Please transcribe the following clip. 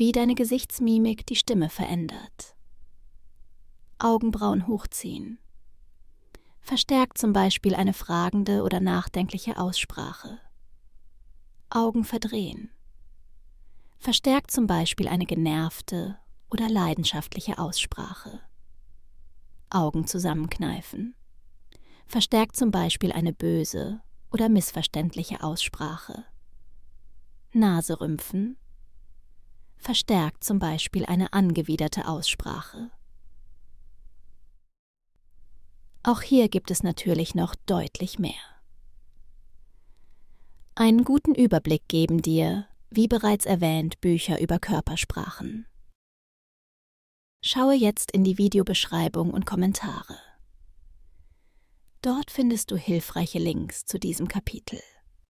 wie deine Gesichtsmimik die Stimme verändert. Augenbrauen hochziehen. Verstärkt zum Beispiel eine fragende oder nachdenkliche Aussprache. Augen verdrehen. Verstärkt zum Beispiel eine genervte oder leidenschaftliche Aussprache. Augen zusammenkneifen. Verstärkt zum Beispiel eine böse oder missverständliche Aussprache. Nase rümpfen verstärkt zum Beispiel eine angewiderte Aussprache. Auch hier gibt es natürlich noch deutlich mehr. Einen guten Überblick geben dir, wie bereits erwähnt, Bücher über Körpersprachen. Schaue jetzt in die Videobeschreibung und Kommentare. Dort findest du hilfreiche Links zu diesem Kapitel.